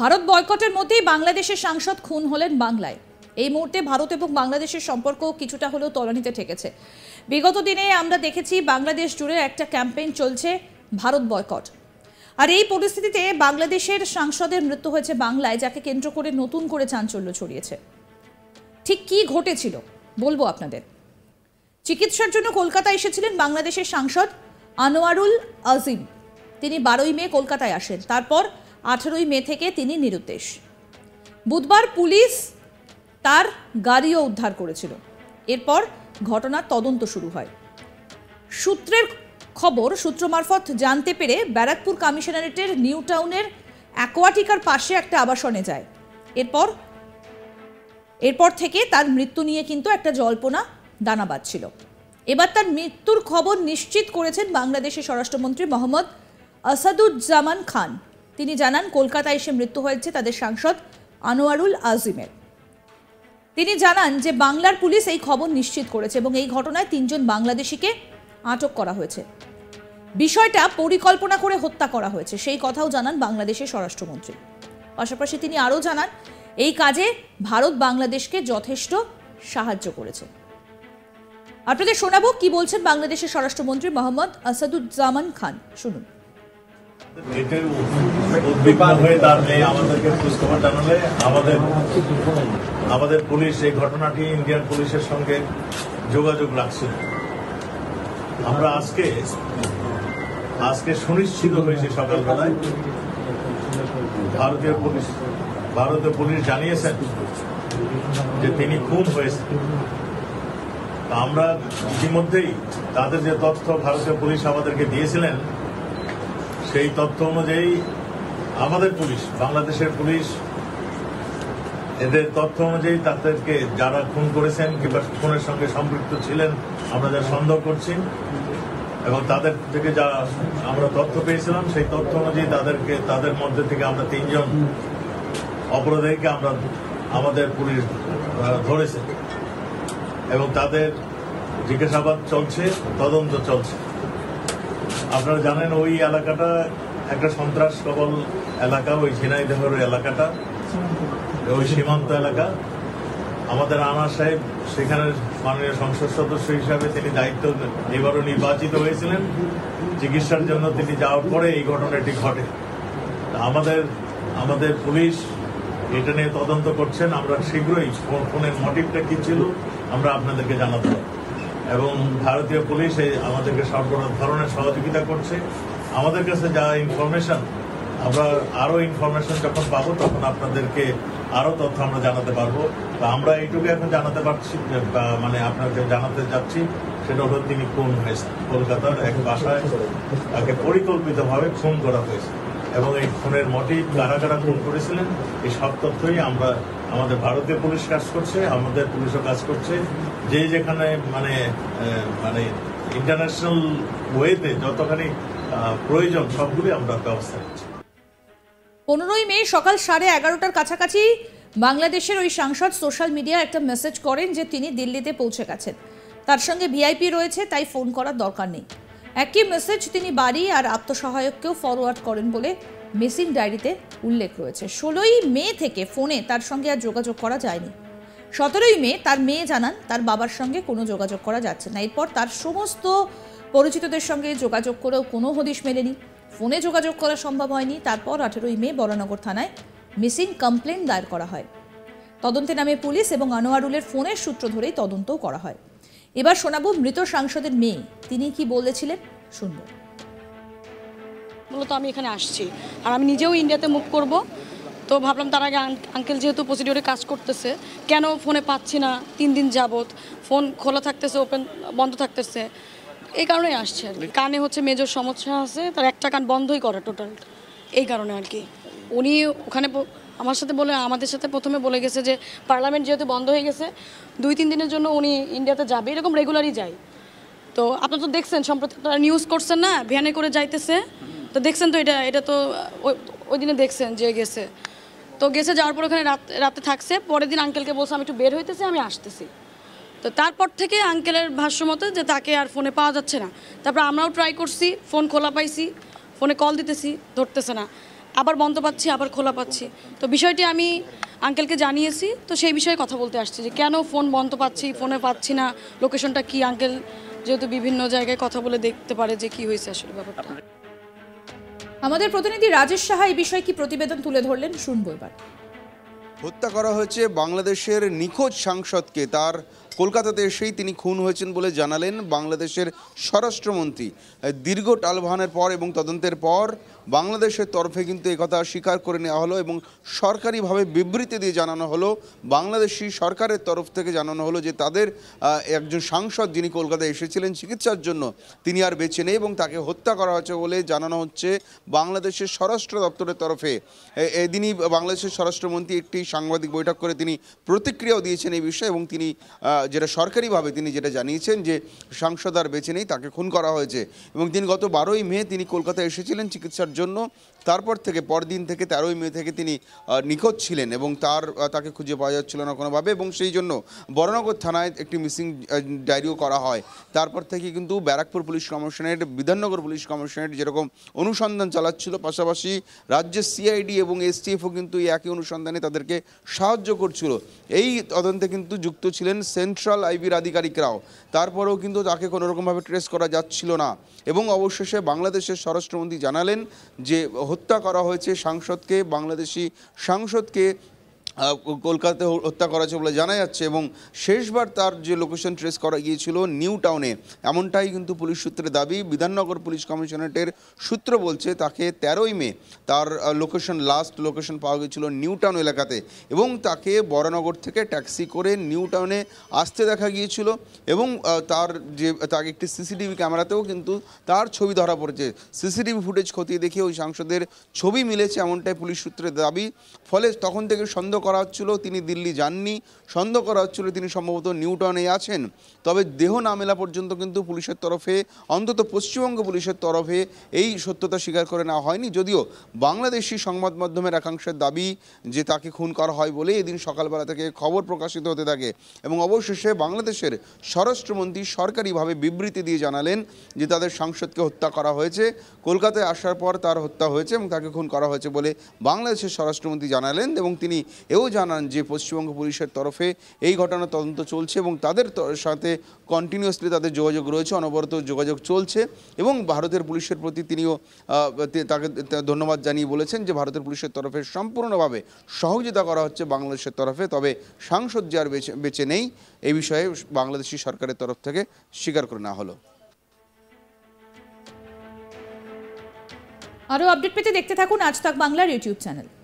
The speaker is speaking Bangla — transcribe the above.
ভারত বয়কটের মধ্যেই বাংলাদেশের সাংসদ খুন হলেন বাংলায় এই মুহূর্তে ভারত এবং বাংলাদেশের সম্পর্ক কিছুটা হলেও তলানিতে ঠেকেছে বিগত দিনে আমরা দেখেছি বাংলাদেশ জুড়ে একটা ক্যাম্পেইন চলছে ভারত বয়কট আর এই পরিস্থিতিতে বাংলাদেশের সাংসদের মৃত্যু হয়েছে বাংলায় যাকে কেন্দ্র করে নতুন করে চাঞ্চল্য ছড়িয়েছে ঠিক কি ঘটেছিল বলবো আপনাদের চিকিৎসার জন্য কলকাতা এসেছিলেন বাংলাদেশের সাংসদ আনোয়ারুল আজিম তিনি বারোই মে কলকাতায় আসেন তারপর আঠেরোই মে থেকে তিনি নিরুদ্দেশ বুধবার পুলিশ তার গাড়িও উদ্ধার করেছিল এরপর ঘটনার তদন্ত শুরু হয় সূত্রের খবর সূত্র মারফত জানতে পেরে ব্যারাকপুর কমিশনারেটের নিউ টাউনের অ্যাকোয়াটিকার পাশে একটা আবাসনে যায় এরপর এরপর থেকে তার মৃত্যু নিয়ে কিন্তু একটা জল্পনা দানা বাঁধছিল এবার তার মৃত্যুর খবর নিশ্চিত করেছেন বাংলাদেশের স্বরাষ্ট্রমন্ত্রী মোহাম্মদ আসাদুজ্জামান খান তিনি জানান কলকাতায় এসে মৃত্যু হয়েছে তাদের সাংসদ আনোয়ারুল আজিমের তিনি জানান যে বাংলার পুলিশ এই খবর নিশ্চিত করেছে এবং এই ঘটনায় তিনজন বাংলাদেশিকে আটক করা হয়েছে বিষয়টা পরিকল্পনা করে হত্যা করা হয়েছে সেই কথাও জানান বাংলাদেশের স্বরাষ্ট্রমন্ত্রী পাশাপাশি তিনি আরও জানান এই কাজে ভারত বাংলাদেশকে যথেষ্ট সাহায্য করেছে আপনাদের শোনাবো কি বলছেন বাংলাদেশের স্বরাষ্ট্রমন্ত্রী মোহাম্মদ আসাদুজ্জামান খান শুনুন এটার উদ্বিগ্ন হয়ে আমাদেরকে জানালে আমাদের আমাদের পুলিশ এই ঘটনাটি ইন্ডিয়ান পুলিশের সঙ্গে যোগাযোগ রাখছে আমরা আজকে আজকে সুনিশ্চিত হয়েছে সকালবেলায় ভারতীয় পুলিশ ভারতীয় পুলিশ জানিয়েছেন যে তিনি খুন হয়েছেন আমরা ইতিমধ্যেই তাদের যে তথ্য ভারতীয় পুলিশ আমাদেরকে দিয়েছিলেন সেই তথ্য অনুযায়ী আমাদের পুলিশ বাংলাদেশের পুলিশ এদের তথ্য অনুযায়ী তাদেরকে যারা খুন করেছেন কিংবা খুনের সঙ্গে সম্পৃক্ত ছিলেন আমরা যা সন্দেহ করছি এবং তাদের থেকে যা আমরা তথ্য পেয়েছিলাম সেই তথ্য অনুযায়ী তাদেরকে তাদের মধ্যে থেকে আমরা তিনজন অপরাধীকে আমরা আমাদের পুলিশ ধরেছে এবং তাদের জিজ্ঞাসাবাদ চলছে তদন্ত চলছে আপনারা জানেন ওই এলাকাটা একটা সন্ত্রাস কবল এলাকা ওই ঝিনাইদহের এলাকাটা ওই সীমান্ত এলাকা আমাদের আনা সাহেব সেখানে মাননীয় সংসদ সদস্য হিসাবে তিনি দায়িত্ব এবারও নির্বাচিত হয়েছিলেন চিকিৎসার জন্য তিনি যাওয়ার পরে এই ঘটনাটি ঘটে আমাদের আমাদের পুলিশ এটা নিয়ে তদন্ত করছেন আমরা শীঘ্রই ফোনের মোটিভটা কী ছিল আমরা আপনাদেরকে জানাতে পারি এবং ভারতীয় পুলিশ আমাদেরকে সব ধরনের সহযোগিতা করছে আমাদের কাছে যা ইনফরমেশন আমরা আরও ইনফরমেশন যখন পাবো তখন আপনাদেরকে আরও তথ্য আমরা জানাতে পারবো তো আমরা এইটুকু এখন জানাতে পারছি মানে আপনাকে জানাতে চাচ্ছি সেটা হলো তিনি খুন হয়েছে কলকাতার এক বাসায় তাকে পরিকল্পিতভাবে খুন করা হয়েছে এবং এই খুনের মোটিভ কারা কারা খুন করেছিলেন এই সব তথ্যই আমরা আমাদের ভারতীয় পুলিশ কাজ করছে আমাদের পুলিশও কাজ করছে যে যেখানে মানে মানে ইন্টারন্যাশনাল ওয়েতে যতখানি প্রয়োজন সবগুলি আমরা ব্যবস্থা করছি পনেরোই মে সকাল সাড়ে এগারোটার কাছাকাছি বাংলাদেশের ওই সাংসদ সোশ্যাল মিডিয়া একটা মেসেজ করেন যে তিনি দিল্লিতে পৌঁছে গেছেন তার সঙ্গে ভিআইপি রয়েছে তাই ফোন করার দরকার নেই একই মেসেজ তিনি বাড়ি আর আত্মসহায়ককেও ফরওয়ার্ড করেন বলে মেসিং ডায়েরিতে উল্লেখ রয়েছে ষোলোই মে থেকে ফোনে তার সঙ্গে আর যোগাযোগ করা যায়নি সতেরোই মে তার মেয়ে জানান তার বাবার সঙ্গে কোনো যোগাযোগ করা যাচ্ছে না এরপর তার সমস্ত পরিচিতদের সঙ্গে যোগাযোগ করেও কোনো হদিশ মেলেনি ফোনে যোগাযোগ করা সম্ভব হয়নি তারপর আঠেরোই মে বরানগর থানায় মিসিং কমপ্লেন দায়ের করা হয় তদন্তে নামে পুলিশ এবং আনোয়ারুলের ফোনের সূত্র ধরেই তদন্তও করা হয় এবার শোনাবো মৃত সাংসদের মেয়ে তিনি কি বলেছিলেন শুনব মূলত আমি এখানে আসছি আর আমি নিজেও ইন্ডিয়াতে মুভ করব তো ভাবলাম তার আগে আঙ্কেল যেহেতু প্রসিডিওরে কাজ করতেছে কেন ফোনে পাচ্ছি না তিন দিন যাবৎ ফোন খোলা থাকতেছে ওপেন বন্ধ থাকতেছে এই কারণে আসছে আর কানে হচ্ছে মেজর সমস্যা আছে তার একটা কান বন্ধই করে টোটাল এই কারণে আর কি উনি ওখানে আমার সাথে বলে আমাদের সাথে প্রথমে বলে গেছে যে পার্লামেন্ট যেহেতু বন্ধ হয়ে গেছে দুই তিন দিনের জন্য উনি ইন্ডিয়াতে যাবে এরকম রেগুলারই যায় তো আপনারা তো দেখছেন সম্প্রতি আপনারা নিউজ করছেন না ভ্যানে করে যাইতেছে তো দেখছেন তো এটা এটা তো ওই দিনে দেখছেন যে গেছে তো গেছে যাওয়ার পর ওখানে রাত রাতে থাকছে পরের দিন আঙ্কেলকে বলছে আমি একটু বের হইতেছি আমি আসতেছি তো তারপর থেকে আঙ্কেলের ভাষ্য মতো যে তাকে আর ফোনে পাওয়া যাচ্ছে না তারপর আমরাও ট্রাই করছি ফোন খোলা পাইছি ফোনে কল দিতেছি ধরতেছে না আবার বন্ধ পাচ্ছি আবার খোলা পাচ্ছি তো বিষয়টি আমি আঙ্কেলকে জানিয়েছি তো সেই বিষয়ে কথা বলতে আসছি যে কেন ফোন বন্ধ পাচ্ছি ফোনে পাচ্ছি না লোকেশনটা কি আঙ্কেল যেহেতু বিভিন্ন জায়গায় কথা বলে দেখতে পারে যে কি হয়েছে আসলে ব্যাপারটা আমাদের প্রতিনিধি রাজেশ সাহা এই বিষয়ে কি প্রতিবেদন তুলে ধরলেন শুনবো এবার হত্যা করা হয়েছে বাংলাদেশের নিখোঁজ সাংসদকে তার কলকাতাতে এসেই তিনি খুন হয়েছেন বলে জানালেন বাংলাদেশের স্বরাষ্ট্রমন্ত্রী দীর্ঘ টালবাহানের পর এবং তদন্তের পর বাংলাদেশের তরফে কিন্তু একথা স্বীকার করে নেওয়া হলো এবং সরকারিভাবে বিবৃতি দিয়ে জানানো হলো বাংলাদেশি সরকারের তরফ থেকে জানানো হলো যে তাদের একজন সাংসদ যিনি কলকাতায় এসেছিলেন চিকিৎসার জন্য তিনি আর বেছে নেই এবং তাকে হত্যা করা হয়েছে বলে জানানো হচ্ছে বাংলাদেশের স্বরাষ্ট্র দপ্তরের তরফে এদিনই বাংলাদেশের স্বরাষ্ট্রমন্ত্রী একটি সাংবাদিক বৈঠক করে তিনি প্রতিক্রিয়াও দিয়েছেন এই বিষয়ে এবং তিনি যেটা সরকারিভাবে তিনি যেটা জানিয়েছেন যে সাংসদ আর বেছে নেই তাকে খুন করা হয়েছে এবং তিনি গত বারোই মে তিনি কলকাতায় এসেছিলেন চিকিৎসার জন্য তারপর থেকে পরদিন থেকে তেরোই মে থেকে তিনি নিখোঁজ ছিলেন এবং তার তাকে খুঁজে পাওয়া যাচ্ছিল না কোনোভাবে এবং সেই জন্য বরানগর থানায় একটি মিসিং ডায়েরিও করা হয় তারপর থেকে কিন্তু Barrackpore police commissionerate Bidhannagar police commissionerate যেরকম অনুসন্ধান চালাচ্ছিল পাশাপাশি রাজ্যের সিআইডি এবং এসটিএফও কিন্তু এই একই অনুসন্ধানে তাদেরকে সাহায্য করছিল এই তদন্তে কিন্তু যুক্ত ছিলেন সেন সেন্ট্রাল আইবির আধিকারিকরাও তারপরেও কিন্তু তাকে কোনোরকমভাবে ট্রেস করা যাচ্ছিল না এবং অবশেষে বাংলাদেশের স্বরাষ্ট্রমন্ত্রী জানালেন যে হত্যা করা হয়েছে সাংসদকে বাংলাদেশি সাংসদকে কলকাতাতে হত্যা করা হয়েছে বলে জানা যাচ্ছে এবং শেষবার তার যে লোকেশন ট্রেস করা গিয়েছিল নিউ টাউনে এমনটাই কিন্তু পুলিশ সূত্রে দাবি বিধাননগর পুলিশ কমিশনারেটের সূত্র বলছে তাকে তেরোই মে তার লোকেশন লাস্ট লোকেশন পাওয়া গিয়েছিল নিউ টাউন এলাকাতে এবং তাকে বরানগর থেকে ট্যাক্সি করে নিউ টাউনে আসতে দেখা গিয়েছিল এবং তার যে তাকে একটি সিসিটিভি ক্যামেরাতেও কিন্তু তার ছবি ধরা পড়েছে সিসিটিভি ফুটেজ খতিয়ে দেখে ওই সাংসদের ছবি মিলেছে এমনটাই পুলিশ সূত্রে দাবি ফলে তখন থেকে সন্দেহ করা হচ্ছিল তিনি দিল্লি যাননি সন্দেহ করা হচ্ছিল তিনি সম্ভবত নিউটনে আছেন তবে দেহ না মেলা পর্যন্ত কিন্তু পুলিশের তরফে অন্তত পশ্চিমবঙ্গ পুলিশের তরফে এই সত্যতা স্বীকার করে নেওয়া হয়নি যদিও বাংলাদেশি সংবাদ মাধ্যমের একাংশের দাবি যে তাকে খুন করা হয় বলে এদিন সকালবেলা থেকে খবর প্রকাশিত হতে থাকে এবং অবশেষে বাংলাদেশের স্বরাষ্ট্রমন্ত্রী সরকারিভাবে বিবৃতি দিয়ে জানালেন যে তাদের সাংসদকে হত্যা করা হয়েছে কলকাতায় আসার পর তার হত্যা হয়েছে এবং তাকে খুন করা হয়েছে বলে বাংলাদেশের স্বরাষ্ট্রমন্ত্রী জানালেন এবং তিনি এও জানান যে পশ্চিমবঙ্গ পুলিশের তরফে এই ঘটনা তদন্ত চলছে এবং তাদের সাথে কন্টিনিউসলি তাদের যোগাযোগ রয়েছে অনবরত যোগাযোগ চলছে এবং ভারতের পুলিশের প্রতি তিনিও তাকে ধন্যবাদ জানিয়ে বলেছেন যে ভারতের পুলিশের তরফে সম্পূর্ণভাবে সহযোগিতা করা হচ্ছে বাংলাদেশের তরফে তবে সাংসদ যে আর বেঁচে বেঁচে নেই এই বিষয়ে বাংলাদেশি সরকারের তরফ থেকে স্বীকার করে নেওয়া হলো আরও আপডেট পেতে দেখতে থাকুন আজ তাক বাংলার ইউটিউব চ্যানেল